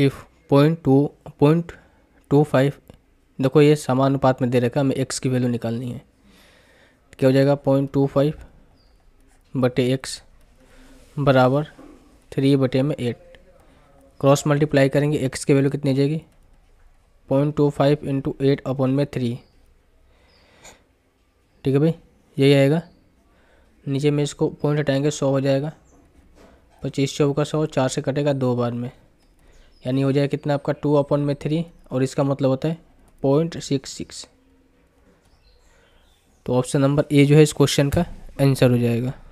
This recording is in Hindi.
if point two point two five देखो ये समानुपात में दे रखा हमें एक्स की वैल्यू निकालनी है क्या हो जाएगा पॉइंट टू फाइव बटे एक्स बराबर थ्री बटे में एट क्रॉस मल्टीप्लाई करेंगे एक्स की वैल्यू कितनी जाएगी point two five into eight upon में थ्री ठीक है भाई यही आएगा नीचे में इसको पॉइंट हटाएंगे सौ हो जाएगा पच्चीस चौका सौ चार से कटेगा दो बार में यानी हो जाएगा कितना आपका टू अपॉन में थ्री और इसका मतलब होता है पॉइंट सिक्स सिक्स तो ऑप्शन नंबर ए जो है इस क्वेश्चन का आंसर हो जाएगा